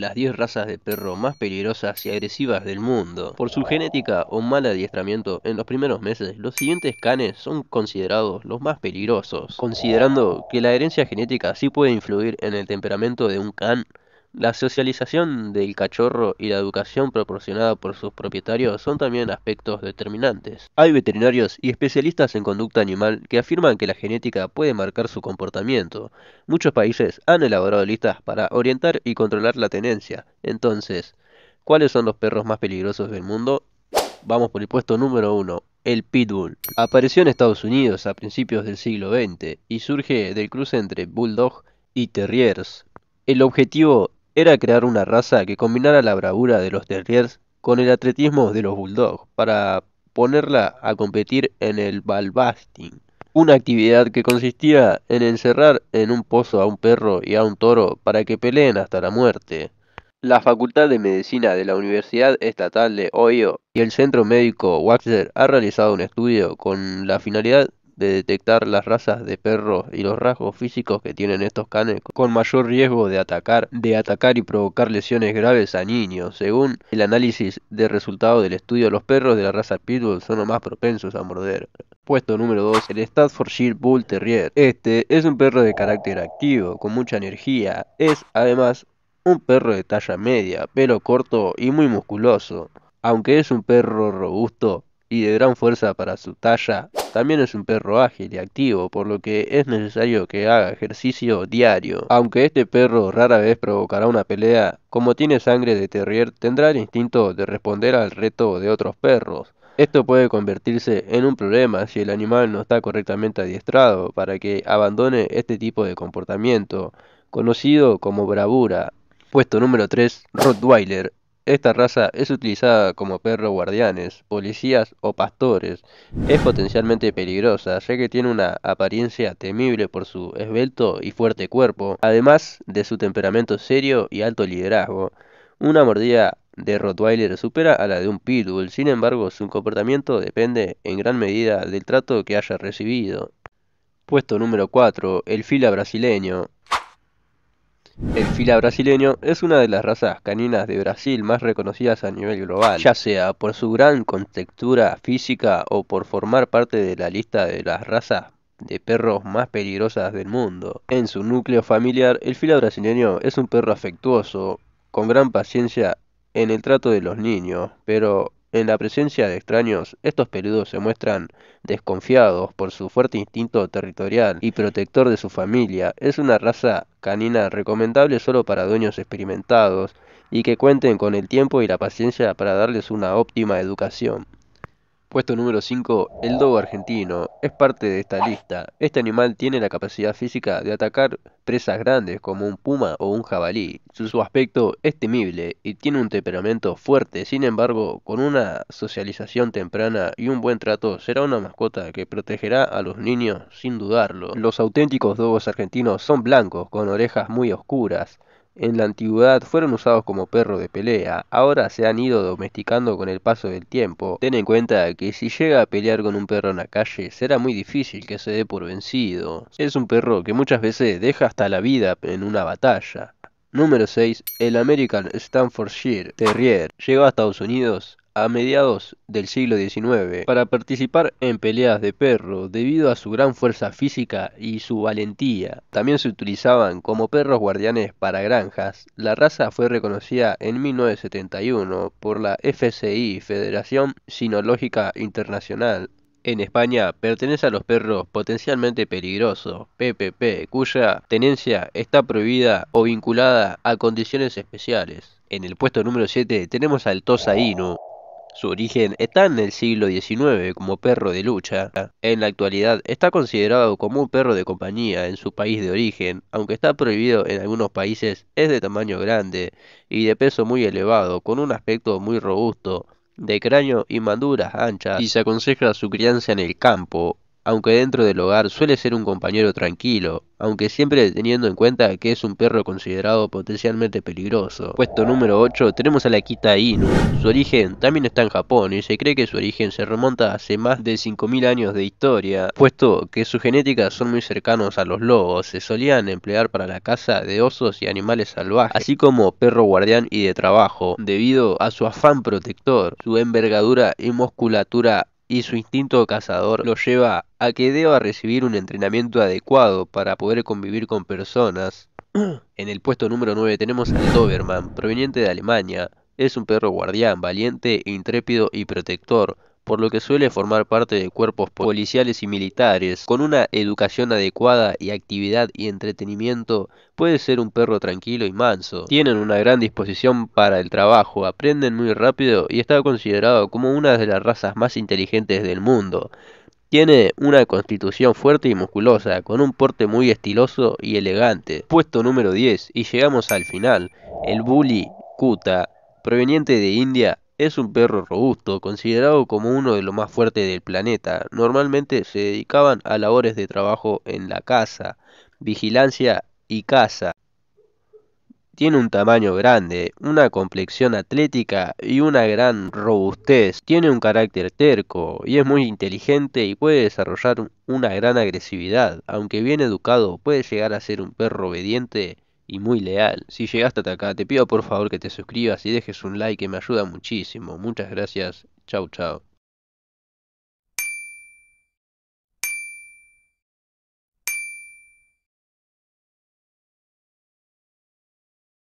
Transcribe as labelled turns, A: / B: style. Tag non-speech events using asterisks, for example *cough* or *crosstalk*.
A: las 10 razas de perro más peligrosas y agresivas del mundo. Por su genética o mal adiestramiento en los primeros meses, los siguientes canes son considerados los más peligrosos. Considerando que la herencia genética sí puede influir en el temperamento de un can, la socialización del cachorro y la educación proporcionada por sus propietarios son también aspectos determinantes. Hay veterinarios y especialistas en conducta animal que afirman que la genética puede marcar su comportamiento. Muchos países han elaborado listas para orientar y controlar la tenencia. Entonces, ¿cuáles son los perros más peligrosos del mundo? Vamos por el puesto número 1, el Pitbull. Apareció en Estados Unidos a principios del siglo XX y surge del cruce entre Bulldog y Terriers. El objetivo era crear una raza que combinara la bravura de los terriers con el atletismo de los bulldogs para ponerla a competir en el balbasting, una actividad que consistía en encerrar en un pozo a un perro y a un toro para que peleen hasta la muerte. La Facultad de Medicina de la Universidad Estatal de Ohio y el Centro Médico Waxer han realizado un estudio con la finalidad de detectar las razas de perros y los rasgos físicos que tienen estos canes con mayor riesgo de atacar, de atacar y provocar lesiones graves a niños. Según el análisis de resultado del estudio, los perros de la raza Pitbull son los más propensos a morder. Puesto número 2, el Staffordshire Bull Terrier. Este es un perro de carácter activo, con mucha energía. Es además un perro de talla media, pelo corto y muy musculoso. Aunque es un perro robusto y de gran fuerza para su talla, también es un perro ágil y activo, por lo que es necesario que haga ejercicio diario. Aunque este perro rara vez provocará una pelea, como tiene sangre de terrier, tendrá el instinto de responder al reto de otros perros. Esto puede convertirse en un problema si el animal no está correctamente adiestrado para que abandone este tipo de comportamiento, conocido como bravura. Puesto número 3, Rottweiler. Esta raza es utilizada como perro guardianes, policías o pastores. Es potencialmente peligrosa ya que tiene una apariencia temible por su esbelto y fuerte cuerpo, además de su temperamento serio y alto liderazgo. Una mordida de Rottweiler supera a la de un Pitbull, sin embargo su comportamiento depende en gran medida del trato que haya recibido. Puesto número 4. El fila brasileño. El fila brasileño es una de las razas caninas de Brasil más reconocidas a nivel global, ya sea por su gran contextura física o por formar parte de la lista de las razas de perros más peligrosas del mundo. En su núcleo familiar, el fila brasileño es un perro afectuoso, con gran paciencia en el trato de los niños, pero en la presencia de extraños, estos peludos se muestran desconfiados por su fuerte instinto territorial y protector de su familia. Es una raza canina recomendable solo para dueños experimentados y que cuenten con el tiempo y la paciencia para darles una óptima educación. Puesto número 5, el dogo argentino. Es parte de esta lista. Este animal tiene la capacidad física de atacar presas grandes como un puma o un jabalí. Su, aspecto es temible y tiene un temperamento fuerte. Sin embargo, con una socialización temprana y un buen trato, será una mascota que protegerá a los niños sin dudarlo. Los auténticos dogos argentinos son blancos, con orejas muy oscuras en la antigüedad fueron usados como perro de pelea, ahora se han ido domesticando con el paso del tiempo. Ten en cuenta que si llega a pelear con un perro en la calle será muy difícil que se dé por vencido. Es un perro que muchas veces deja hasta la vida en una batalla. Número 6. El American Staffordshire Terrier llegó a Estados Unidos a mediados del siglo XIX para participar en peleas de perro debido a su gran fuerza física y su valentía. También se utilizaban como perros guardianes para granjas. La raza fue reconocida en 1971 por la FCI, Federación Sinológica Internacional. En España pertenece a los perros potencialmente peligrosos, PPP, cuya tenencia está prohibida o vinculada a condiciones especiales. En el puesto número 7 tenemos al Tosa Inu, su origen está en el siglo XIX como perro de lucha. En la actualidad está considerado como un perro de compañía en su país de origen, aunque está prohibido en algunos países, es de tamaño grande y de peso muy elevado, con un aspecto muy robusto, de cráneo y manduras anchas, y se aconseja su crianza en el campo aunque dentro del hogar suele ser un compañero tranquilo, aunque siempre teniendo en cuenta que es un perro considerado potencialmente peligroso. Puesto número 8 tenemos a la Kita Inu. Su origen también está en Japón y se cree que su origen se remonta hace más de 5.000 años de historia, puesto que sus genéticas son muy cercanos a los lobos, se solían emplear para la caza de osos y animales salvajes, así como perro guardián y de trabajo, debido a su afán protector, su envergadura y musculatura y su instinto cazador lo lleva a que deba recibir un entrenamiento adecuado para poder convivir con personas. *clears throat* En el puesto número 9 tenemos a Doberman, proveniente de Alemania. Es un perro guardián, valiente, intrépido y protector por lo que suele formar parte de cuerpos policiales y militares. Con una educación adecuada y actividad y entretenimiento, puede ser un perro tranquilo y manso. Tienen una gran disposición para el trabajo, aprenden muy rápido y está considerado como una de las razas más inteligentes del mundo. Tiene una constitución fuerte y musculosa, con un porte muy estiloso y elegante. Puesto número 10, y llegamos al final. El bully Kuta, proveniente de India, es un perro robusto, considerado como uno de los más fuertes del planeta. Normalmente se dedicaban a labores de trabajo en la casa, vigilancia y caza. Tiene un tamaño grande, una complexión atlética y una gran robustez. Tiene un carácter terco y es muy inteligente y puede desarrollar una gran agresividad. Aunque bien educado, puede llegar a ser un perro obediente y muy leal. Si llegaste hasta acá, te pido por favor que te suscribas y dejes un like que me ayuda muchísimo. Muchas gracias. Chau, chau.